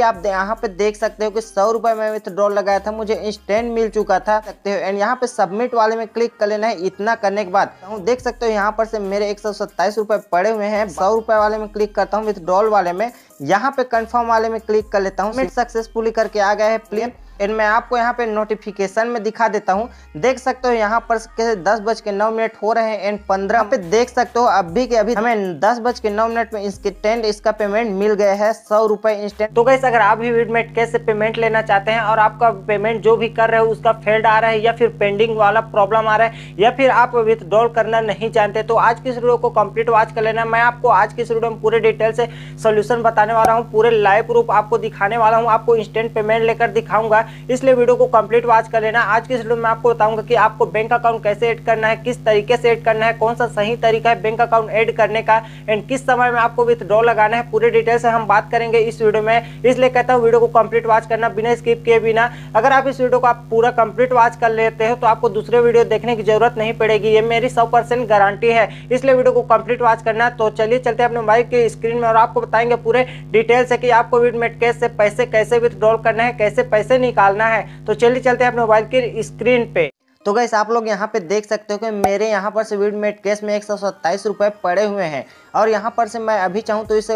आप यहाँ पे देख सकते हो कि सौ रुपए में विथड्रॉल लगाया था मुझे इंस्टेंट मिल चुका था सकते हो एंड यहाँ पे सबमिट वाले में क्लिक कर लेना है इतना करने के बाद तो देख सकते हो यहाँ पर से मेरे एक रुपए पड़े हुए हैं सौ रुपए वाले में क्लिक करता हूँ विथड्रॉल वाले में यहाँ पे कंफर्म वाले में क्लिक कर लेता हूँ सक्सेसफुली करके आ गया है प्लेन एंड मैं आपको यहाँ पे नोटिफिकेशन में दिखा देता हूँ देख सकते हो यहाँ पर दस बज के नौ मिनट हो रहे हैं एंड पंद्रह पे देख सकते हो अभी के अभी हमें दस बज के नौ मिनट में इसके टेंट इसका पेमेंट मिल गया है सौ रुपए इंस्टेंट तो कैसे अगर आप भी कैसे पेमेंट लेना चाहते हैं और आपका पेमेंट जो भी कर रहे हो उसका फेल्ड आ रहा है या फिर पेंडिंग वाला प्रॉब्लम आ रहा है या फिर आप विथड्रॉल करना नहीं चाहते तो आज की स्टूडियो वीडियो को कंप्लीट वॉच कर लेना मैं आपको आज की स्टूडियो वीडियो में पूरे डिटेल से सोल्यूशन बताने वाला हूँ पूरे लाइव प्रूफ आपको दिखाने वाला हूँ आपको इंस्टेंट पेमेंट लेकर दिखाऊंगा इसलिए वीडियो को कंप्लीट वॉच कर लेना आज की वीडियो में आपको बताऊंगा कि आपको बैंक अकाउंट कैसे ऐड करना है किस तरीके से ऐड करना है कौन सा सही तरीका है बैंक अकाउंट ऐड करने का एंड किस समय में आपको विथड्रॉ लगाना है पूरे डिटेल से हम बात करेंगे इस वीडियो में इसलिए कहता हूँ वीडियो को कंप्लीट वॉच करना बिना स्किप किए बिना अगर आप इस वीडियो को आप पूरा कंप्लीट वॉच कर लेते हैं तो आपको दूसरे वीडियो देखने की जरूरत नहीं पड़ेगी ये मेरी सौ गारंटी है इसलिए वीडियो को कंप्लीट वॉच करना तो चलिए चलते अपने मोबाइल की स्क्रीन में और आपको बताएंगे पूरे डिटेल से कि आपको विडमेट कैश से पैसे कैसे विथड्रॉल करना है कैसे पैसे निकाल निकालना है तो चलिए चलते हैं अपने मोबाइल की स्क्रीन पे तो गैस आप लोग यहाँ पे देख सकते हो कि मेरे यहाँ पर से विडमेट मेट केस में एक सौ सत्ताईस रुपये पड़े हुए हैं और यहाँ पर से मैं अभी चाहूँ तो इसे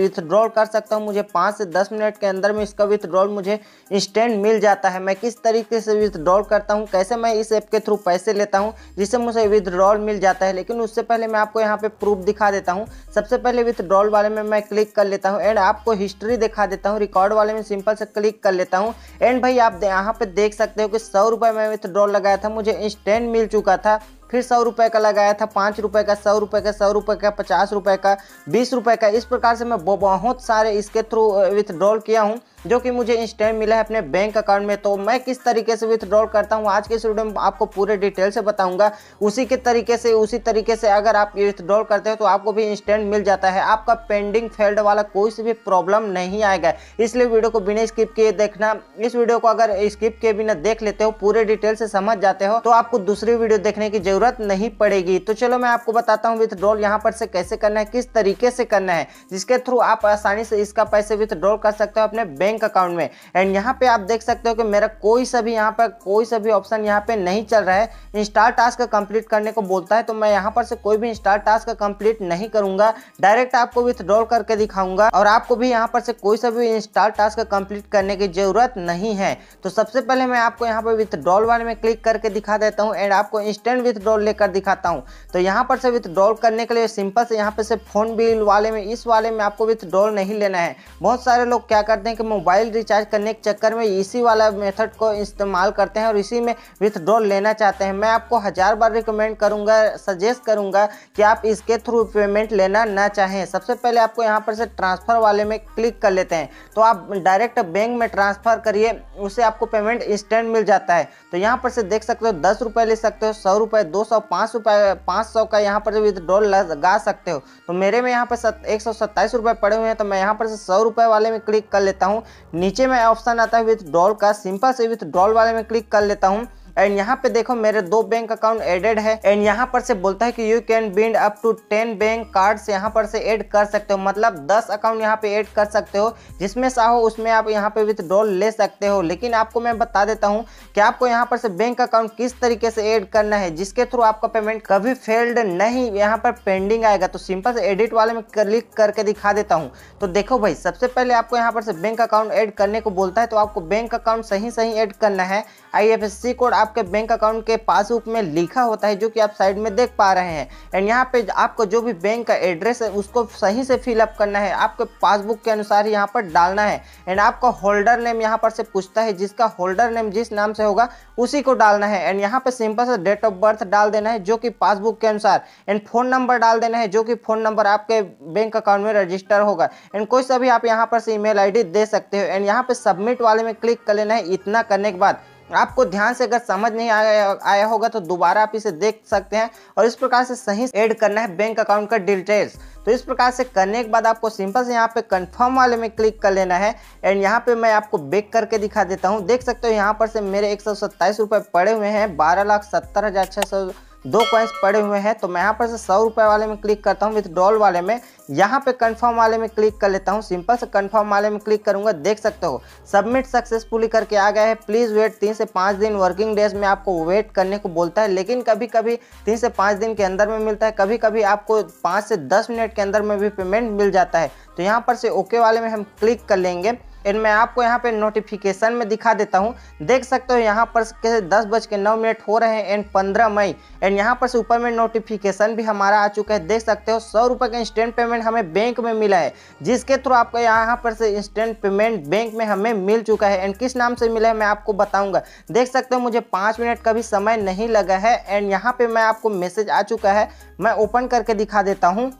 विथड्रॉल कर सकता हूँ मुझे पाँच से दस मिनट के अंदर में इसका विथड्रॉल मुझे इंस्टेंट मिल जाता है मैं किस तरीके से विथड्रॉल करता हूँ कैसे मैं इस ऐप के थ्रू पैसे लेता हूँ जिससे मुझे विथड्रॉल मिल जाता है लेकिन उससे पहले मैं आपको यहाँ पर प्रूफ दिखा देता हूँ सबसे पहले विथड्रॉल वाले में मैं क्लिक कर लेता हूँ एंड आपको हिस्ट्री दिखा देता हूँ रिकॉर्ड वाले में सिंपल से क्लिक कर लेता हूँ एंड भाई आप यहाँ पर देख सकते हो कि सौ रुपये में विथड्रॉल लगाया था मुझे इंस्टेंट मिल चुका था फिर सौ रुपए का लगाया था पांच रुपए का सौ रुपये का सौ रुपये का पचास रुपए का बीस रुपए का इस प्रकार से मैं बहुत सारे इसके थ्रू विथड्रॉल किया हूँ जो कि मुझे इंस्टेंट मिला है अपने बैंक अकाउंट में तो मैं किस तरीके से विथड्रॉल करता हूँ आज के इस वीडियो में आपको पूरे डिटेल से बताऊंगा उसी के तरीके से उसी तरीके से अगर आप विथड्रॉल करते हो तो आपको भी इंस्टेंट मिल जाता है आपका पेंडिंग फेल्ड वाला कोई सी भी प्रॉब्लम नहीं आएगा इसलिए वीडियो को बिना स्किप किए देखना इस वीडियो को अगर स्किप किए बिना देख लेते हो पूरे डिटेल से समझ जाते हो तो आपको दूसरी वीडियो देखने की जरूरत ज़रूरत नहीं पड़ेगी तो चलो मैं आपको बताता हूँ विथड्रॉल यहाँ पर से कैसे करना है किस तरीके से करना है जिसके थ्रू आप आसानी से इसका पैसे विथड्रॉल कर सकते हो अपने बैंक अकाउंट में एंड यहाँ पे आप देख सकते हो कि मेरा कोई सा भी यहाँ पर कोई सा भी ऑप्शन यहाँ पे नहीं चल रहा है इंस्टार टास्क कंप्लीट करने को बोलता है तो मैं यहाँ पर से कोई भी इंस्टार टास्क कंप्लीट नहीं करूंगा डायरेक्ट आपको विथड्रॉल करके दिखाऊंगा और आपको भी यहाँ पर से कोई सा भी इंस्टार टास्क कंप्लीट करने की ज़रूरत नहीं है तो सबसे पहले मैं आपको यहाँ पर विथड्रॉल वाले में क्लिक करके दिखा देता हूँ एंड आपको इंस्टेंट विथ विथड्रॉल लेकर दिखाता हूँ तो यहाँ पर से विथड्रॉल करने के लिए सिंपल से यहाँ पर से फ़ोन बिल वाले में इस वाले में आपको विथड्रॉल नहीं लेना है बहुत सारे लोग क्या करते हैं कि मोबाइल रिचार्ज करने के चक्कर में इसी वाला मेथड को इस्तेमाल करते हैं और इसी में विथड्रॉल लेना चाहते हैं मैं आपको हज़ार बार रिकमेंड करूँगा सजेस्ट करूँगा कि आप इसके थ्रू पेमेंट लेना ना चाहें सबसे पहले आपको यहाँ पर से ट्रांसफ़र वाले में क्लिक कर लेते हैं तो आप डायरेक्ट बैंक में ट्रांसफ़र करिए उसे आपको पेमेंट इंस्टेंट मिल जाता है तो यहाँ पर से देख सकते हो दस रुपये ले सकते हो सौ रुपये दो सौ पाँच रुपये पाँच सौ का यहाँ पर विदड्रॉल लगा सकते हो तो मेरे में यहाँ पर सत, एक सौ सत्ताईस रुपये पड़े हुए हैं तो मैं यहाँ पर सौ रुपये वाले में क्लिक कर लेता हूँ नीचे में ऑप्शन आता है विथड्रॉल का सिंपल से विथड्रॉल वाले में क्लिक कर लेता हूँ एंड यहाँ पे देखो मेरे दो बैंक अकाउंट एडेड है एंड यहाँ पर से बोलता है कि you can bind up to ten bank card यहाँ पर से एड कर सकते हो मतलब दस अकाउंट यहाँ पे एड कर सकते हो जिसमें चाहो उसमें आप यहाँ पे विथड्रॉल ले सकते हो लेकिन आपको मैं बता देता हूँ कि आपको यहाँ पर से बैंक अकाउंट किस तरीके से एड करना है जिसके थ्रू आपका पेमेंट कभी फेल्ड नहीं यहाँ पर पेंडिंग आएगा तो सिंपल से एडिट वाले में क्लिक करके दिखा देता हूँ तो देखो भाई सबसे पहले आपको यहाँ पर से बैंक अकाउंट एड करने को बोलता है तो आपको बैंक अकाउंट सही सही एड करना है आई कोड आपके बैंक अकाउंट के पासबुक में लिखा होता है जो कि आप साइड में देख पा रहे हैं एंड यहाँ पे आपको जो भी बैंक का एड्रेस है उसको सही से फिलअप करना है आपके पासबुक के अनुसार ही यहाँ पर डालना है एंड आपको होल्डर नेम यहाँ पर से पूछता है जिसका होल्डर नेम जिस नाम से होगा उसी को डालना है एंड यहाँ पर सिंपल से डेट ऑफ बर्थ डाल देना है जो कि पासबुक के अनुसार एंड फोन नंबर डाल देना है जो कि फोन नंबर आपके बैंक अकाउंट में रजिस्टर होगा एंड कोई सा भी आप यहाँ पर से ई आईडी दे सकते हो एंड यहाँ पर सबमिट वाले में क्लिक कर लेना है इतना करने के बाद आपको ध्यान से अगर समझ नहीं आया आया होगा तो दोबारा आप इसे देख सकते हैं और इस प्रकार से सही ऐड करना है बैंक अकाउंट का डिटेल्स तो इस प्रकार से करने के बाद आपको सिंपल से यहाँ पे कंफर्म वाले में क्लिक कर लेना है एंड यहाँ पे मैं आपको बेक करके दिखा देता हूँ देख सकते हो यहाँ पर से मेरे एक सौ पड़े हुए हैं बारह लाख सत्तर हज़ार छः सौ दो कॉइन्स पड़े हुए हैं तो मैं यहाँ पर से सौ रुपये वाले में क्लिक करता हूँ विथड्रॉल वाले में यहाँ पे कंफर्म वाले में क्लिक कर लेता हूँ सिंपल से कंफर्म वाले में क्लिक करूँगा देख सकते हो सबमिट सक्सेसफुली करके आ गया है प्लीज़ वेट तीन से पाँच दिन वर्किंग डेज में आपको वेट करने को बोलता है लेकिन कभी कभी तीन से पाँच दिन के अंदर में मिलता है कभी कभी आपको पाँच से दस मिनट के अंदर में भी पेमेंट मिल जाता है तो यहाँ पर से ओके वाले में हम क्लिक कर लेंगे एंड मैं आपको यहाँ पे नोटिफिकेशन में दिखा देता हूँ देख सकते हो यहाँ पर दस बज के नौ मिनट हो रहे हैं एंड पंद्रह मई एंड यहाँ पर से ऊपर में नोटिफिकेशन भी हमारा आ चुका है देख सकते हो सौ रुपये का इंस्टेंट पेमेंट हमें बैंक में मिला है जिसके थ्रू आपको यहाँ पर से इंस्टेंट पेमेंट बैंक में हमें मिल चुका है एंड किस नाम से मिला है मैं आपको बताऊँगा देख सकते हो मुझे पाँच मिनट का भी समय नहीं लगा है एंड यहाँ पर मैं आपको मैसेज आ चुका है मैं ओपन करके दिखा देता हूँ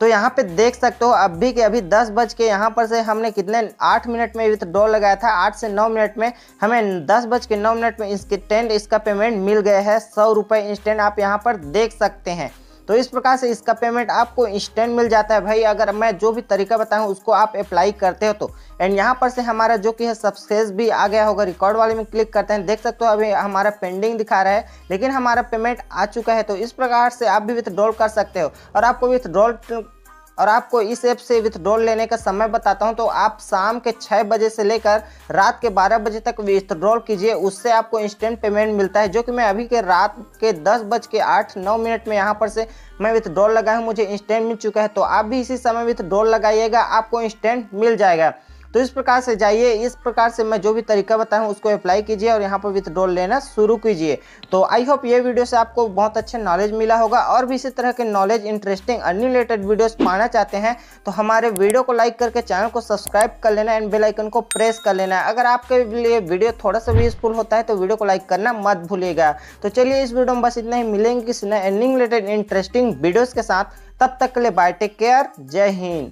तो यहाँ पे देख सकते हो अभी के अभी दस बज के यहाँ पर से हमने कितने आठ मिनट में विथड्रॉ लगाया था आठ से नौ मिनट में हमें दस बज के नौ मिनट में इसके टेंट इसका पेमेंट मिल गया है सौ रुपये इंस्टेंट आप यहाँ पर देख सकते हैं तो इस प्रकार से इसका पेमेंट आपको इंस्टेंट मिल जाता है भाई अगर मैं जो भी तरीका बताऊँ उसको आप अप्लाई करते हो तो एंड यहाँ पर से हमारा जो कि है सक्सेस भी आ गया होगा रिकॉर्ड वाले में क्लिक करते हैं देख सकते हो अभी हमारा पेंडिंग दिखा रहा है लेकिन हमारा पेमेंट आ चुका है तो इस प्रकार से आप भी विथड्रॉल कर सकते हो और आपको विथड्रॉल और आपको इस ऐप से विथड्रॉल लेने का समय बताता हूं तो आप शाम के छः बजे से लेकर रात के बारह बजे तक विथड्रॉल कीजिए उससे आपको इंस्टेंट पेमेंट मिलता है जो कि मैं अभी के रात के दस बज के आठ नौ मिनट में यहाँ पर से मैं विथड्रॉल लगाया हूँ मुझे इंस्टेंट मिल चुका है तो आप भी इसी समय विथड्रॉल लगाइएगा आपको इंस्टेंट मिल जाएगा तो इस प्रकार से जाइए इस प्रकार से मैं जो भी तरीका बताया हूँ उसको अप्लाई कीजिए और यहाँ पर विथड्रॉल लेना शुरू कीजिए तो आई होप ये वीडियो से आपको बहुत अच्छे नॉलेज मिला होगा और भी इसी तरह के knowledge interesting earning related videos पाना चाहते हैं तो हमारे वीडियो को लाइक करके चैनल को सब्सक्राइब कर लेना एंड बेलाइकन को प्रेस कर लेना है अगर आपके लिए वीडियो थोड़ा सा भी यूजफुल होता है तो वीडियो को लाइक करना मत भूलिएगा तो चलिए इस वीडियो में बस इतना ही मिलेंगे किसी नए अर्निंग रिलेटेड इंटरेस्टिंग वीडियोज़ के साथ तब तक के लिए बाय टेक केयर जय हिंद